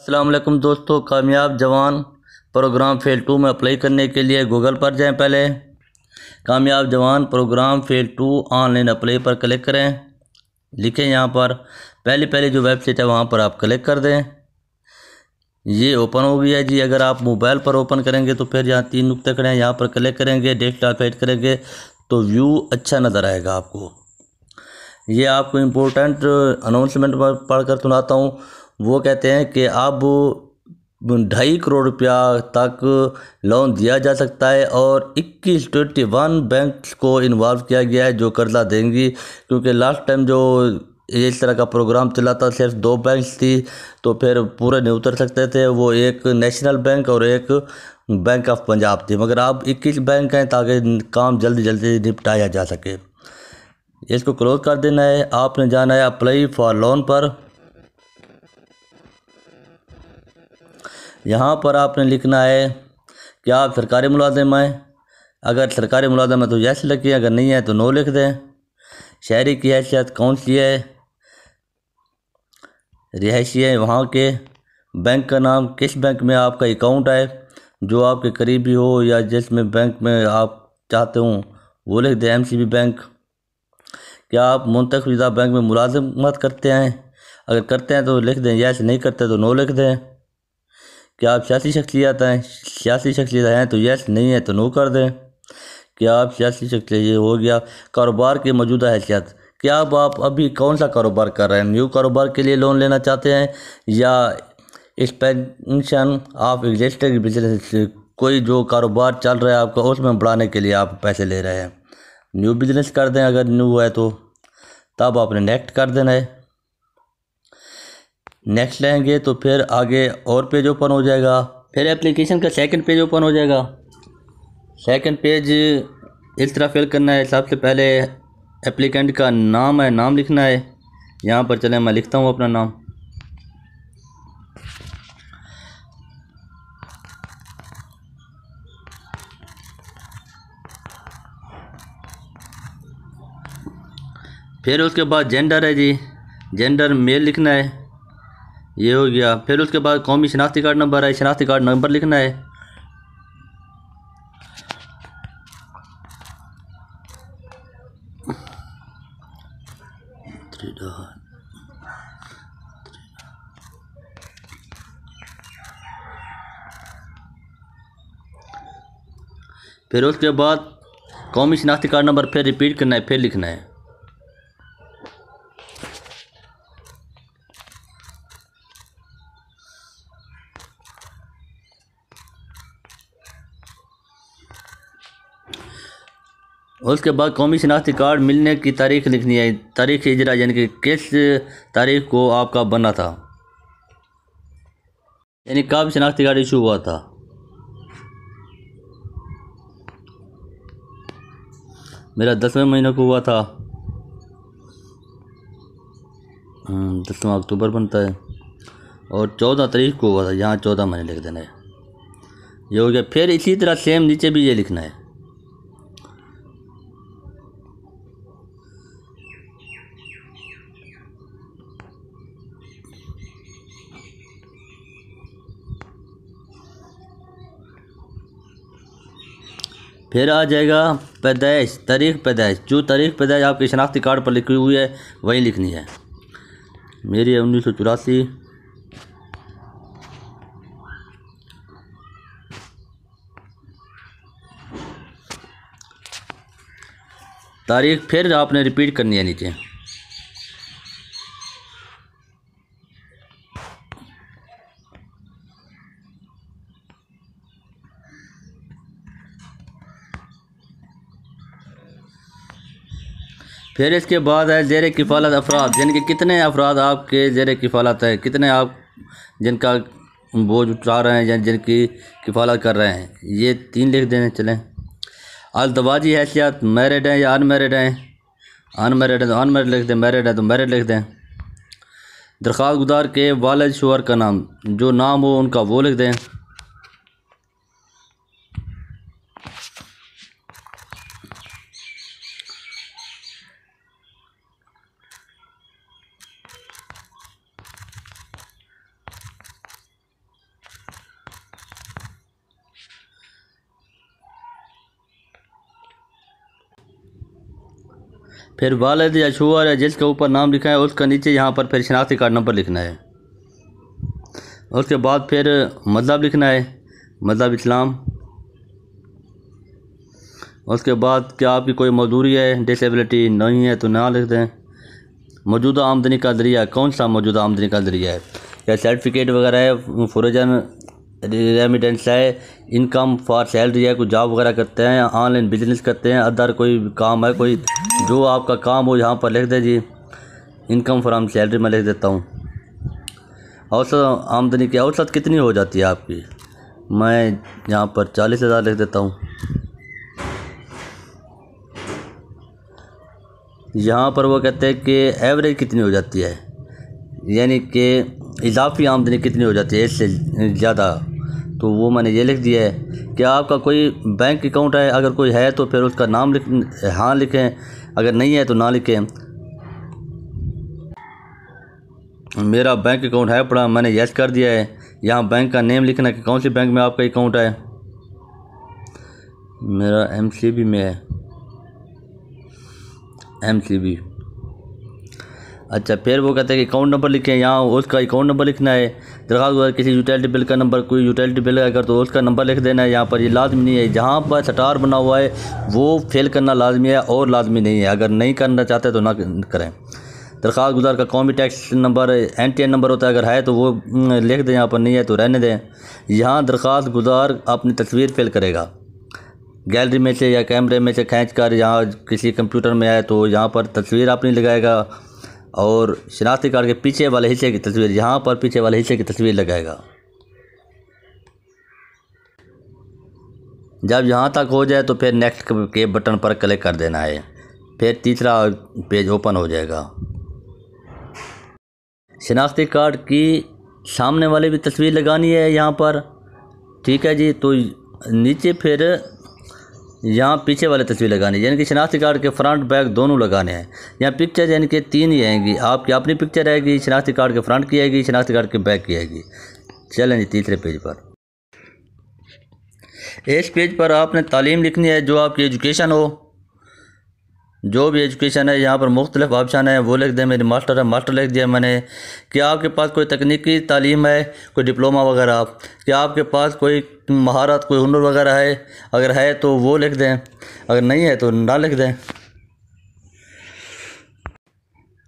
असलम दोस्तों Kamyab Jawan program phase two में apply करने के लिए गूगल पर जाएं पहले Kamyab Jawan program phase two online apply पर क्लिक करें लिखें यहाँ पर पहले पहले जो वेबसाइट है वहाँ पर आप क्लिक कर दें ये ओपन हो गया जी अगर आप मोबाइल पर ओपन करेंगे तो फिर यहाँ तीन नुकते खड़े हैं यहाँ पर क्लिक करेंगे डेस्कटॉप एड करेंगे तो व्यू अच्छा नज़र आएगा आपको ये आपको इम्पोर्टेंट अनाउंसमेंट पढ़कर सुनाता हूँ वो कहते हैं कि अब ढाई करोड़ रुपया तक लोन दिया जा सकता है और इक्कीस ट्वेंटी वन बैंक को इन्वॉल्व किया गया है जो कर्जा देंगी क्योंकि लास्ट टाइम जो इस तरह का प्रोग्राम चला था सिर्फ दो बैंक थी तो फिर पूरे नहीं उतर सकते थे वो एक नेशनल बैंक और एक बैंक ऑफ पंजाब थी मगर अब इक्कीस बैंक हैं ताकि काम जल्दी जल्दी निपटाया जा सके इसको क्लोज कर देना है आपने जाना है अप्लाई फॉर लोन पर यहाँ पर आपने लिखना है कि आप सरकारी मुलाजिम हैं अगर सरकारी मुलाजम है तो यस लिखिए अगर नहीं है तो नो लिख दें शहरी की हैसियत कौन सी है रिहायशी है वहाँ के बैंक का नाम किस बैंक में आपका अकाउंट है जो आपके करीबी हो या जिस में बैंक में आप चाहते हो वो लिख दें एम सी बी बैंक क्या आप मुंतखबा बैंक में मुलाजमत करते हैं अगर करते हैं तो लिख दें यश नहीं करते तो नो लिख दें क्या आप सियासी शख्सियात हैं सियासी शख्सियत हैं तो यस नहीं है तो नो कर दें क्या आप सियासी शख्सियत हो गया कारोबार की मौजूदा हैसियत क्या अब आप अभी कौन सा कारोबार कर रहे हैं न्यू कारोबार के लिए लोन लेना चाहते हैं या एक्सपेंशन ऑफ एग्जिस्टिंग बिजनेस कोई जो कारोबार चल रहा है आपका उसमें बढ़ाने के लिए आप पैसे ले रहे हैं न्यू बिजनेस कर दें अगर न्यू है तो तब आपने नेक्स्ट कर देना है नेक्स्ट लेंगे तो फिर आगे और पेज ओपन हो जाएगा फिर एप्लीकेशन का सेकंड पेज ओपन हो जाएगा सेकंड पेज इस तरह फिल करना है सबसे पहले एप्लीकेंट का नाम है नाम लिखना है यहाँ पर चले मैं लिखता हूँ अपना नाम फिर उसके बाद जेंडर है जी जेंडर मेल लिखना है ये हो गया फिर उसके बाद कौमी शनाख्ती कार्ड नंबर है शनाख्ती कार्ड नंबर लिखना है फिर उसके बाद कौमी शनाख्ती कार्ड नंबर फिर रिपीट करना है फिर लिखना है उसके बाद कौमी शनाख्ती कार्ड मिलने की तारीख लिखनी है तारीख इजरा यानी कि किस तारीख को आपका बना था यानी कब शनाख्ती कार्ड इशू हुआ था मेरा दसवें महीने को हुआ था हम्म, दसवा अक्टूबर बनता है और चौदह तारीख को हुआ था यहाँ चौदह महीने लिख देना है ये हो गया फिर इसी तरह सेम नीचे भी ये लिखना है फिर आ जाएगा पैदाइश तारीख पैदाइश जो तारीख पैदाइश आपके शनाख्ती कार्ड पर लिखी हुई है वही लिखनी है मेरी है उन्नीस सौ चौरासी तारीख फिर आपने रिपीट करनी है नीचे फिर इसके बाद है जेर किफ़ालत अफराद यानी कि कितने अफराद आपके जेर किफ़ालत है कितने आप जिनका बोझ उठा रहे हैं या जिनकी किफ़ालत कर रहे हैं ये तीन लिख देने चलें अलतवाजी हैसियत मैरिड हैं या अनमेरिड हैं अनमेरिड है तो अनमेरिड लिख दें मैरिड है तो मैरिड लिख दें दरख्वास्त गुजार के वालद शोहर का नाम जो नाम हो उनका वो लिख दें फिर वालद या शुअर या जिसके ऊपर नाम लिखा है उसका नीचे यहाँ पर फिर शनाख्ती कार्ड नंबर लिखना है उसके बाद फिर मजहब लिखना है मजहब इस्लाम उसके बाद क्या आपकी कोई मजदूरी है डिसेबिलिटी नहीं है तो ना लिख दें मौजूदा आमदनी का ज़रिया कौन सा मौजूदा आमदनी का ज़रिया है या सर्टिफिकेट वगैरह है फुरजन रेमिटेंस है इनकम फॉर सैलरी है कोई जॉब वगैरह करते हैं ऑनलाइन बिजनेस करते हैं अदर कोई काम है कोई जो आपका काम हो यहाँ पर लिख दीजिए इनकम फ्राम सैलरी मैं लिख देता हूँ औसत आमदनी की औसत कितनी हो जाती है आपकी मैं यहाँ पर चालीस हज़ार लिख देता हूँ यहाँ पर वो कहते हैं कि एवरेज कितनी हो जाती है यानी कि इजाफी आमदनी कितनी हो जाती है इससे ज़्यादा तो वो मैंने ये लिख दिया है कि आपका कोई बैंक अकाउंट है अगर कोई है तो फिर उसका नाम लिख हाँ लिखें अगर नहीं है तो ना लिखें मेरा बैंक अकाउंट है पड़ा मैंने यस कर दिया है यहाँ बैंक का नेम लिखना कि कौन सी बैंक में आपका अकाउंट है मेरा एम में है एम अच्छा फिर वो कहते हैं कि अकाउंट नंबर लिखें यहाँ उसका अकाउंट नंबर लिखना है दरखास्त किसी यूटिलिटी बिल का नंबर कोई यूटिलिटी बिल अगर तो उसका नंबर लिख देना है यहाँ पर ये लाजमी नहीं है जहाँ पर स्टार बना हुआ है वो फेल करना लाजमी है और लाजमी नहीं है अगर नहीं करना चाहते तो ना करें दरख्वास्त गुजार का कौमी tax number N T N number होता है अगर है तो वो लिख दें यहाँ पर नहीं है तो रहने दें यहाँ दरख्वास्त गुजार अपनी तस्वीर फेल करेगा गैलरी में से या कैमरे में से खींच कर यहाँ किसी कंप्यूटर में आए तो यहाँ पर तस्वीर अपनी लगाएगा और शनाख्ती कार्ड के पीछे वाले हिस्से की तस्वीर यहाँ पर पीछे वाले हिस्से की तस्वीर लगाएगा जब यहाँ तक हो जाए तो फिर नेक्स्ट के बटन पर क्लिक कर देना है फिर तीसरा पेज ओपन हो जाएगा शनाख्ती कार्ड की सामने वाले भी तस्वीर लगानी है यहाँ पर ठीक है जी तो नीचे फिर यहाँ पीछे वाले तस्वीर लगानी यानी कि शनाख्ती कार्ड के फ्रंट बैक दोनों लगाने हैं यहाँ पिक्चर यानी कि तीन ही आएंगी आपकी अपनी पिक्चर आएगी शनाख्ती कार्ड के फ्रंट की आएगी शनाख्ती कार्ड के बैक की आएगी चलें जी तीसरे पेज पर इस पेज पर आपने तालीम लिखनी है जो आपकी एजुकेशन हो जो भी एजुकेशन है यहाँ पर मुख्तलिफ ऑप्शन है वो लिख दें मेरे मास्टर है मास्टर लिख दिया मैंने क्या आपके पास कोई तकनीकी तालीम है कोई डिप्लोमा वगैरह क्या आपके पास कोई महारत कोई हुनर वगैरह है अगर है तो वो लिख दें अगर नहीं है तो ना लिख दें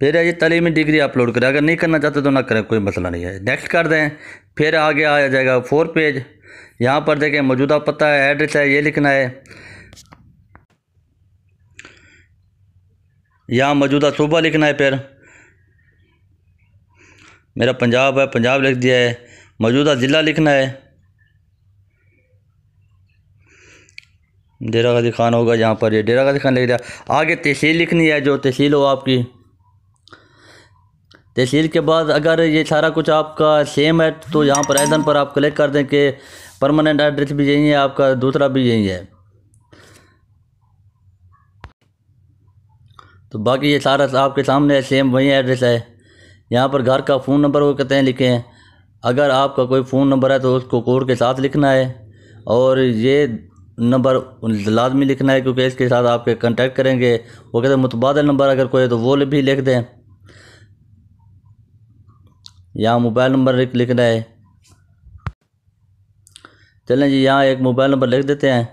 फिर है ये तलीमी डिग्री अपलोड करें अगर नहीं करना चाहते तो ना करें कोई मसला नहीं है नेक्स्ट कर दें फिर आगे आ जाएगा फोर पेज यहाँ पर देखें मौजूदा पता है एड्रेस है ये लिखना है यहाँ मौजूदा सूबा लिखना है फिर मेरा पंजाब है पंजाब लिख दिया है मौजूदा ज़िला लिखना है डेरा गाजी खान होगा यहाँ पर ये डेरा गाजी खान लिख दिया आगे तहसील लिखनी है जो तहसील हो आपकी तहसील के बाद अगर ये सारा कुछ आपका सेम है तो यहाँ पर आवेदन पर आप क्लिक कर दें कि परमानेंट एड्रेस भी यही है आपका दूसरा भी यही है तो बाकी ये सारा आपके सामने है सेम वही एड्रेस है यहाँ पर घर का फ़ोन नंबर वो कहते हैं लिखे हैं अगर आपका कोई फ़ोन नंबर है तो उसको कोड के साथ लिखना है और ये नंबर लाजमी लिखना है क्योंकि इसके साथ आपके कॉन्टेक्ट करेंगे वो कहते हैं मुतबादल नंबर अगर कोई है तो वो भी लिख दें यहाँ मोबाइल नंबर लिखना है चलें जी यहाँ एक मोबाइल नंबर लिख देते हैं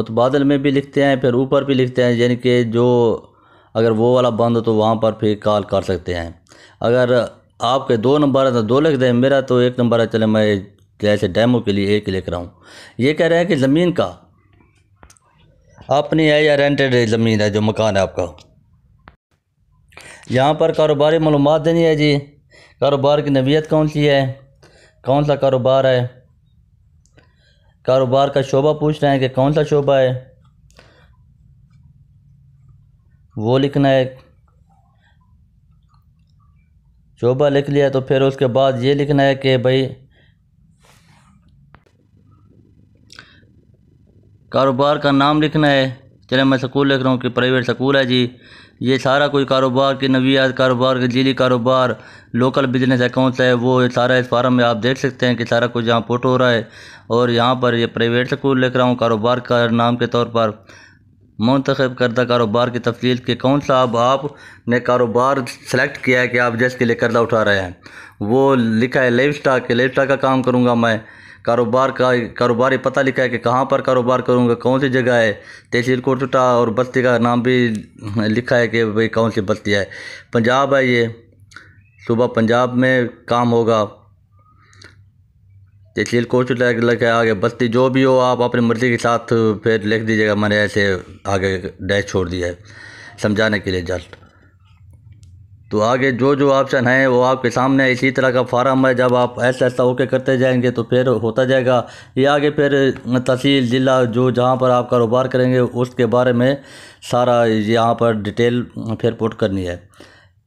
मुतबादल में भी लिखते हैं फिर ऊपर भी लिखते हैं यानी कि जो अगर वो वाला बंद हो तो वहाँ पर फिर कॉल कर सकते हैं अगर आपके दो नंबर है तो दो लिख दें मेरा तो एक नंबर है चले मैं जैसे डैमो के लिए एक लिख रहा हूँ ये कह रहे हैं कि ज़मीन का अपनी है या रेंटेड ज़मीन है जो मकान है आपका यहाँ पर कारोबारी मालूम देनी है जी कारोबार की नबीयत कौन सी है कौन सा कारोबार है कारोबार का शोबा पूछ रहे हैं कि कौन सा शोबा है वो लिखना है शोबा लिख लिया तो फिर उसके बाद ये लिखना है कि भाई कारोबार का नाम लिखना है चले मैं स्कूल लिख रहा हूँ कि प्राइवेट स्कूल है जी ये सारा कोई कारोबार के नवियात कारोबार के जीली कारोबार लोकल बिजनेस अकाउंट्स है वो सारा इस फार्म में आप देख सकते हैं कि सारा कुछ यहाँ पोट हो रहा है और यहाँ पर ये प्राइवेट स्कूल लिख रहा हूँ कारोबार का नाम के तौर पर मंतखब करदा कारोबार की तफसील के कौन सा अब आप ने कारोबार सेलेक्ट किया है कि आप के लिए कर्जा उठा रहे हैं वो लिखा है लाइफ स्टाक के लाइफ स्टाक का काम करूँगा मैं कारोबार का कारोबारी पता लिखा है कि कहाँ पर कारोबार करूँगा कौन सी जगह है तहसील कोटुटा और बस्ती का नाम भी लिखा है कि भाई कौन सी बस्ती है पंजाब है ये सुबह पंजाब में काम होगा तहसील कोटुटा लिखा है आगे बस्ती जो भी हो आप अपनी मर्ज़ी के साथ फिर लिख दीजिएगा मैंने ऐसे आगे डैश छोड़ दिया है समझाने के लिए जस्ट तो आगे जो जो ऑप्शन है वो आपके सामने इसी तरह का फार्म है जब आप ऐसा ऐसा ओके करते जाएंगे तो फिर होता जाएगा ये आगे फिर तहसील ज़िला जो जहाँ पर आप कारोबार करेंगे उसके बारे में सारा यहाँ पर डिटेल फिर पुट करनी है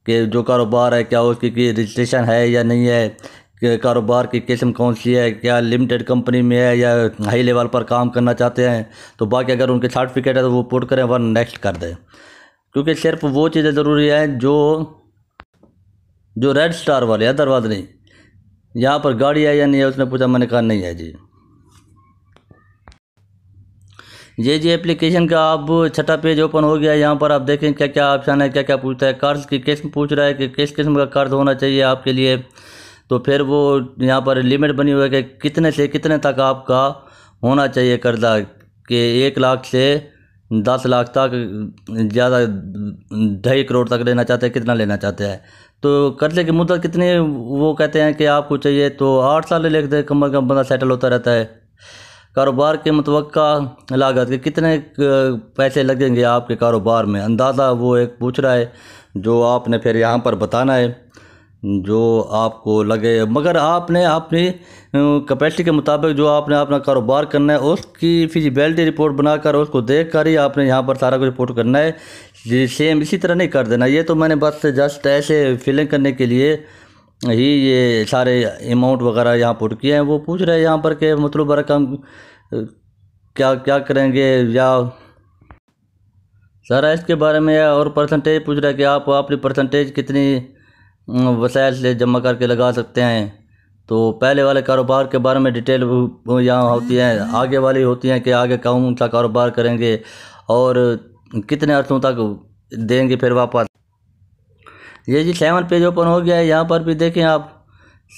कि जो कारोबार है क्या उसकी की रजिस्ट्रेशन है या नहीं है कारोबार की किस्म कौन सी है क्या लिमिटेड कंपनी में है या हाई लेवल पर काम करना चाहते हैं तो बाकी अगर उनके सर्टिफिकेट है तो वो पुट करें वन नेक्स्ट कर दें क्योंकि सिर्फ वो चीज़ें ज़रूरी हैं जो जो रेड स्टार वाले हैदराबाद नहीं यहाँ पर गाड़ी है या नहीं है उसने पूछा मैंने कहा नहीं है जी ये जी एप्लीकेशन का अब छठा पेज ओपन हो गया यहाँ पर आप देखें क्या क्या ऑप्शन है क्या क्या पूछता है कर्ज की किस्म पूछ रहा है कि किस किस्म का कर्ज होना चाहिए आपके लिए तो फिर वो यहाँ पर लिमिट बनी हुई है कि कितने से कितने तक आपका होना चाहिए कर्जा कि एक लाख से दस लाख तक ज़्यादा ढाई करोड़ तक लेना चाहते हैं कितना लेना चाहते हैं तो कर्जे की मुद्दत कितनी वो कहते हैं कि आपको चाहिए तो आठ साल ले लेते कम अज़ कम बंदा सेटल होता रहता है कारोबार के मतवक़ा लागत के कितने पैसे लगेंगे आपके कारोबार में अंदाज़ा वो एक पूछ रहा है जो आपने फिर यहाँ पर बताना है जो आपको लगे मगर आपने अपनी कैपेसिटी के मुताबिक जो आपने अपना कारोबार करना है उसकी फिजिबिलिटी रिपोर्ट बनाकर उसको देख कर ही आपने यहाँ पर सारा कुछ रिपोर्ट करना है ये सेम इसी तरह नहीं कर देना ये तो मैंने बस जस्ट ऐसे फिलिंग करने के लिए ही ये सारे अमाउंट वगैरह यहाँ पुट किए हैं वो पूछ रहे हैं यहाँ पर कि मतलब रकम क्या क्या करेंगे या सर इसके बारे में और परसेंटेज पूछ रहा है कि आप अपनी परसेंटेज कितनी हम्म, वसाइल से जमा करके लगा सकते हैं तो पहले वाले कारोबार के बारे में डिटेल यहाँ होती हैं हम्म। आगे वाली होती हैं कि आगे कौन सा कारोबार करेंगे और कितने अर्थों तक देंगे फिर वापस ये जी सेवन पेज ओपन हो गया है यहाँ पर भी देखें आप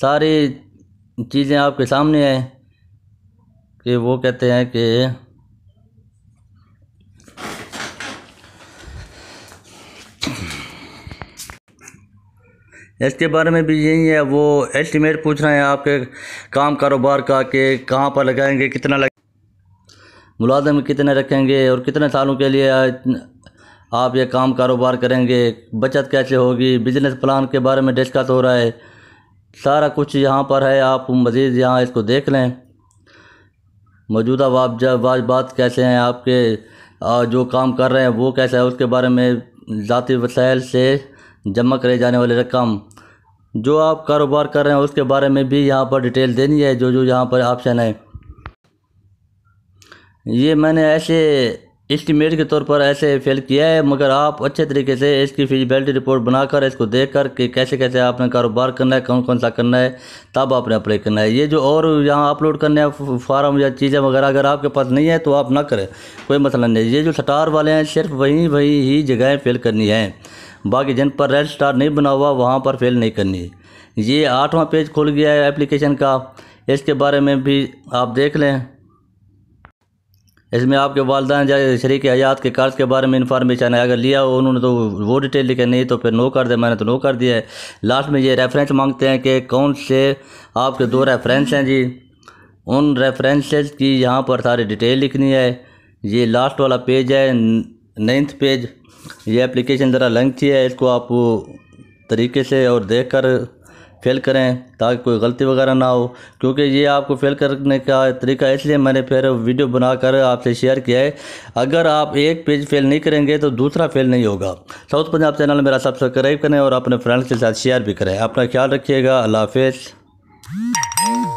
सारी चीज़ें आपके सामने हैं कि वो कहते हैं कि इसके बारे में भी यही है वो एस्टिमेट पूछ रहे हैं आपके काम कारोबार का कि कहाँ पर लगाएंगे कितना लग मुलाजम कितने रखेंगे और कितने सालों के लिए आप ये काम कारोबार करेंगे बचत कैसे होगी बिजनेस प्लान के बारे में डिस्कस हो रहा है सारा कुछ यहाँ पर है आप मज़ीद यहाँ इसको देख लें मौजूदा वाबजा वाजबात कैसे हैं आपके जो काम कर रहे हैं वो कैसा है उसके बारे में ज़ाती वसाइल से जमा करे जाने वाली रकम जो आप कारोबार कर रहे हैं उसके बारे में भी यहाँ पर डिटेल देनी है जो जो यहाँ पर ऑप्शन है ये मैंने ऐसे इस्टीमेट के तौर पर ऐसे फेल किया है मगर आप अच्छे तरीके से इसकी फिजिबिलिटी रिपोर्ट बनाकर इसको देख कर कि कैसे कैसे आपने कारोबार करना है कौन कौन सा करना है तब आपने अप्लाई करना है ये जो और यहाँ अपलोड करने फार्म या चीज़ें वगैरह अगर आपके पास नहीं है तो आप ना करें कोई मसला नहीं ये जो सटार वाले हैं सिर्फ वहीं वहीं ही जगहें फेल करनी है बाकी जिन पर रेड स्टार नहीं बना हुआ वहाँ पर फेल नहीं करनी ये आठवां पेज खोल गया है एप्लीकेशन का इसके बारे में भी आप देख लें इसमें आपके वालदान शरीक हयात के कर्ज के बारे में इंफॉर्मेशन है अगर लिया हो उन्होंने तो वो डिटेल लिखे नहीं तो फिर नो कर दे मैंने तो नो कर दिया है लास्ट में ये रेफरेंस मांगते हैं कि कौन से आपके दो रेफरेंस हैं जी उन रेफरेंसेस की यहाँ पर सारी डिटेल लिखनी है ये लास्ट वाला पेज है नाइन्थ पेज ये एप्लीकेशन ज़रा लंच है इसको आप तरीके से और देख कर फेल करें ताकि कोई गलती वगैरह ना हो क्योंकि ये आपको फेल करने का तरीका इसलिए मैंने फिर वीडियो बनाकर आपसे शेयर किया है अगर आप एक पेज फेल नहीं करेंगे तो दूसरा फेल नहीं होगा साउथ पंजाब चैनल मेरा सब्सक्राइब करें और अपने फ्रेंड्स के साथ शेयर भी करें अपना ख्याल रखिएगा अल्लाह हाफ